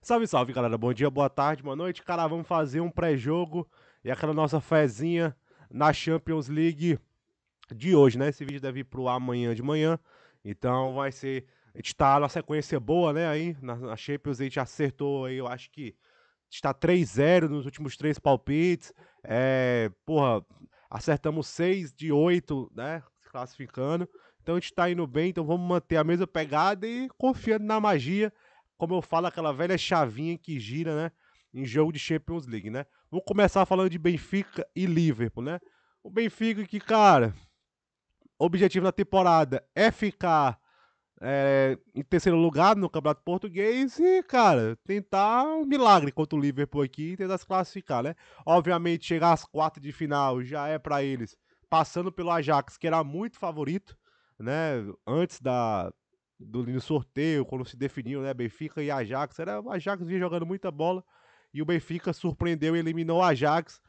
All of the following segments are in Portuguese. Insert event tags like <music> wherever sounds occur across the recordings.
Salve, salve, galera. Bom dia, boa tarde, boa noite. Cara, vamos fazer um pré-jogo e aquela nossa fezinha na Champions League de hoje, né? Esse vídeo deve ir pro amanhã de manhã. Então vai ser. A gente tá na sequência é boa, né? Aí, na, na Champions, a gente acertou aí, eu acho que está 3-0 nos últimos três palpites. É, porra, acertamos 6 de 8, né? Se classificando. Então a gente tá indo bem, então vamos manter a mesma pegada e confiando na magia como eu falo, aquela velha chavinha que gira, né? Em jogo de Champions League, né? Vamos começar falando de Benfica e Liverpool, né? O Benfica que, cara, objetivo da temporada é ficar é, em terceiro lugar no Campeonato Português e, cara, tentar um milagre contra o Liverpool aqui e tentar se classificar, né? Obviamente, chegar às quartas de final já é para eles, passando pelo Ajax, que era muito favorito, né? Antes da, do, no sorteio, quando se definiu, né? Benfica e Ajax. Era, o Ajax vinha jogando muita bola e o Benfica surpreendeu e eliminou o Ajax.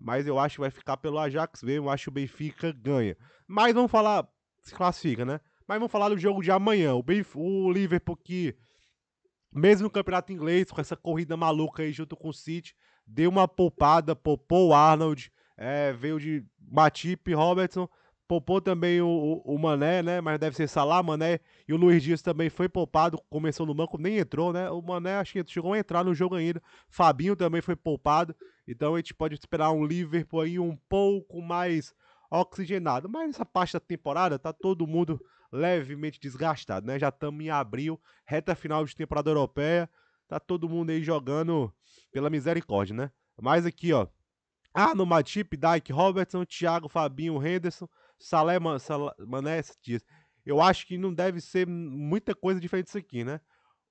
Mas eu acho que vai ficar pelo Ajax mesmo. Eu acho que o Benfica ganha. Mas vamos falar. Se classifica, né? Mas vamos falar do jogo de amanhã. O, Benf o Liverpool que, mesmo no campeonato inglês, com essa corrida maluca aí junto com o City, deu uma poupada, poupou o Arnold, é, veio de Matip e Robertson Poupou também o, o, Mané, né? Mas deve ser Salah, Mané. E o Luiz Dias também foi poupado, começou no banco, nem entrou, né? O Mané acho que chegou a entrar no jogo ainda. Fabinho também foi poupado. Então a gente pode esperar um Liverpool aí um pouco mais oxigenado. Mas nessa parte da temporada tá todo mundo levemente desgastado, né? Já estamos em abril, reta final de temporada europeia. Tá todo mundo aí jogando pela misericórdia, né? Mas aqui, ó. Ah, no Matip, Dyke, Robertson, Thiago, Fabinho, Henderson. Salé, Man, diz. Mané Eu acho que não deve ser muita coisa diferente disso aqui, né?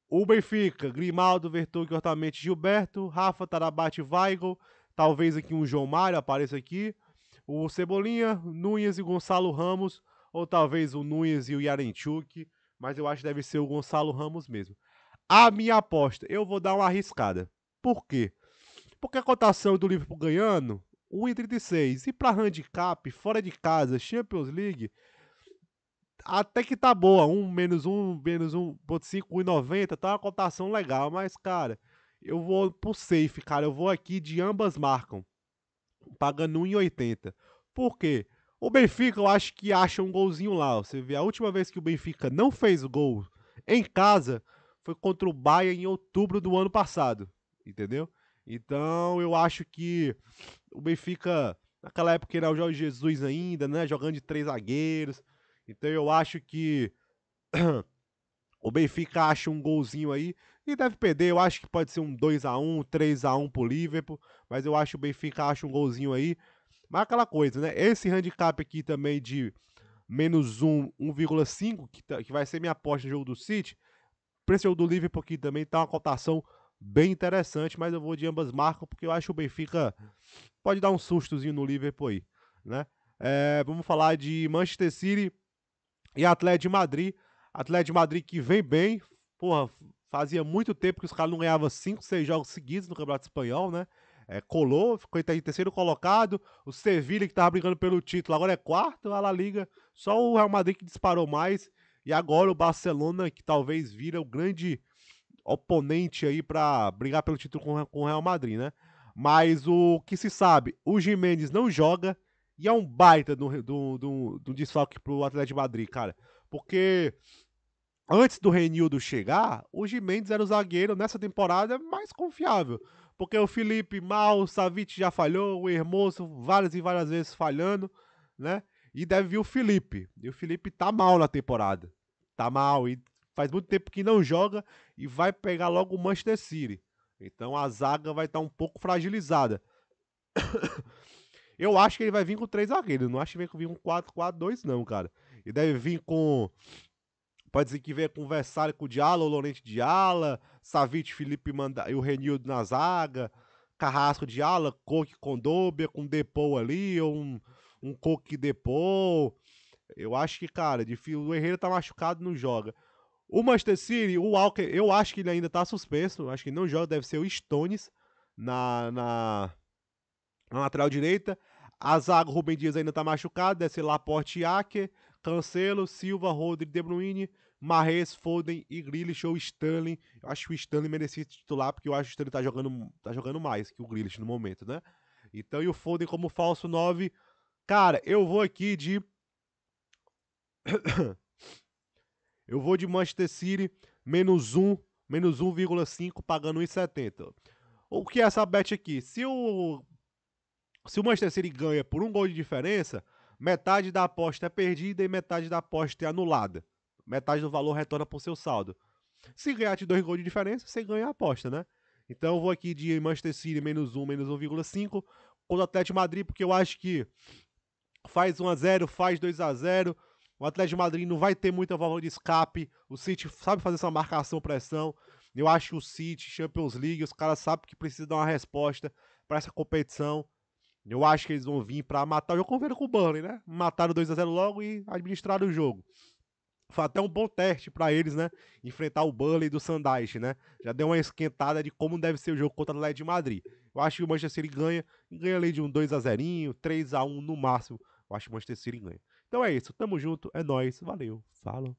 O Benfica, Grimaldo, Vertonghen, Hortamente, Gilberto, Rafa, Tarabate, Weigl, talvez aqui um João Mário apareça aqui, o Cebolinha, Nunes e Gonçalo Ramos, ou talvez o Nunes e o Yarenchuk, mas eu acho que deve ser o Gonçalo Ramos mesmo. A minha aposta, eu vou dar uma arriscada. Por quê? Porque a cotação do Liverpool ganhando 1,36. E para handicap, fora de casa, Champions League, até que tá boa. 1, menos 1, menos 1,5, 1,90. Tá uma cotação legal, mas, cara, eu vou pro safe, cara. Eu vou aqui de ambas marcam. Pagando 1,80. Por quê? O Benfica, eu acho que acha um golzinho lá. Você vê, a última vez que o Benfica não fez gol em casa foi contra o Bahia em outubro do ano passado. Entendeu? Então, eu acho que o Benfica, naquela época era o Jorge Jesus ainda, né? Jogando de três zagueiros. Então eu acho que <clears throat> o Benfica acha um golzinho aí e deve perder. Eu acho que pode ser um 2 a 1 3 a 1 pro Liverpool, mas eu acho que o Benfica acha um golzinho aí. Mas aquela coisa, né? Esse handicap aqui também de menos 1, 1,5, que, tá, que vai ser minha aposta no jogo do City. O preço do Liverpool aqui também tá uma cotação bem interessante, mas eu vou de ambas marcas porque eu acho que o Benfica pode dar um sustozinho no Liverpool aí, né? É, vamos falar de Manchester City e Atlético de Madrid. Atlético de Madrid que vem bem, porra, fazia muito tempo que os caras não ganhavam 5, 6 jogos seguidos no Campeonato Espanhol, né? É, colou, ficou em terceiro colocado. O Sevilla, que estava brigando pelo título, agora é quarto, a La Liga. Só o Real Madrid que disparou mais. E agora o Barcelona, que talvez vira o grande oponente aí para brigar pelo título com, com o Real Madrid, né? Mas o que se sabe, o Jiménez não joga e é um baita do, do, do, do desfalque pro Atlético de Madrid, cara. Porque antes do Renildo chegar, o Jiménez era o zagueiro nessa temporada mais confiável. Porque o Felipe mal, o Savic já falhou, o Hermoso várias e várias vezes falhando, né? E deve vir o Felipe. E o Felipe tá mal na temporada. Tá mal. E faz muito tempo que não joga e vai pegar logo o Manchester City. Então a zaga vai estar tá um pouco fragilizada. <coughs> Eu acho que ele vai vir com três zagueiros. Não acho que vem com um 4-4-2, não, cara. Ele deve vir com. Pode ser que venha com o Versário com o Diala, o Lorente Diala, Savic, Felipe Manda... e o Renildo na zaga, Carrasco Diala, Coque com Dobia, com Depou ali, ou um, um Coque Depou. Eu acho que, cara, difícil. o Herreiro tá machucado, não joga. O Manchester City, o Walker, eu acho que ele ainda tá suspenso. Acho que não joga, deve ser o Stones na, na, na lateral direita. A zaga, o Rubem Dias ainda tá machucado, deve ser Laporte e Cancelo, Silva, Rodri, De Bruyne, Marres, Foden e Grealish ou Stanley. Eu acho que o Stanley merecia titular, porque eu acho que o Stanley tá jogando, tá jogando mais que o Grealish no momento, né? Então, e o Foden como falso 9. Cara, eu vou aqui de <coughs> <coughs> Eu vou de Manchester City, menos 1, menos 1,5, pagando 1,70. O que é essa bet aqui? Se o, se o Manchester City ganha por um gol de diferença, metade da aposta é perdida e metade da aposta é anulada. Metade do valor retorna para o seu saldo. Se ganhar de dois gols de diferença, você ganha a aposta, né? Então eu vou aqui de Manchester City menos 1, menos 1,5 contra o Atlético Madrid, porque eu acho que faz 1 x 0 faz 2 x 0 o Atlético de Madrid não vai ter muita valor de escape. O City sabe fazer essa marcação pressão. Eu acho que o City, Champions League, os caras sabem que precisa dar uma resposta para essa competição. Eu acho que eles vão vir para matar. o convido com o Burnley, né? Mataram 2 a 0 logo e administraram o jogo. Foi até um bom teste para eles, né? Enfrentar o Burnley do Sandage, né? Já deu uma esquentada de como deve ser o jogo contra o Atlético de Madrid. Eu acho que o Manchester City ganha, ganha ali de um 2 a 0 3 a 1 no máximo. Eu acho que o Manchester City ganha. Então é isso, tamo junto, é nós, valeu, falou.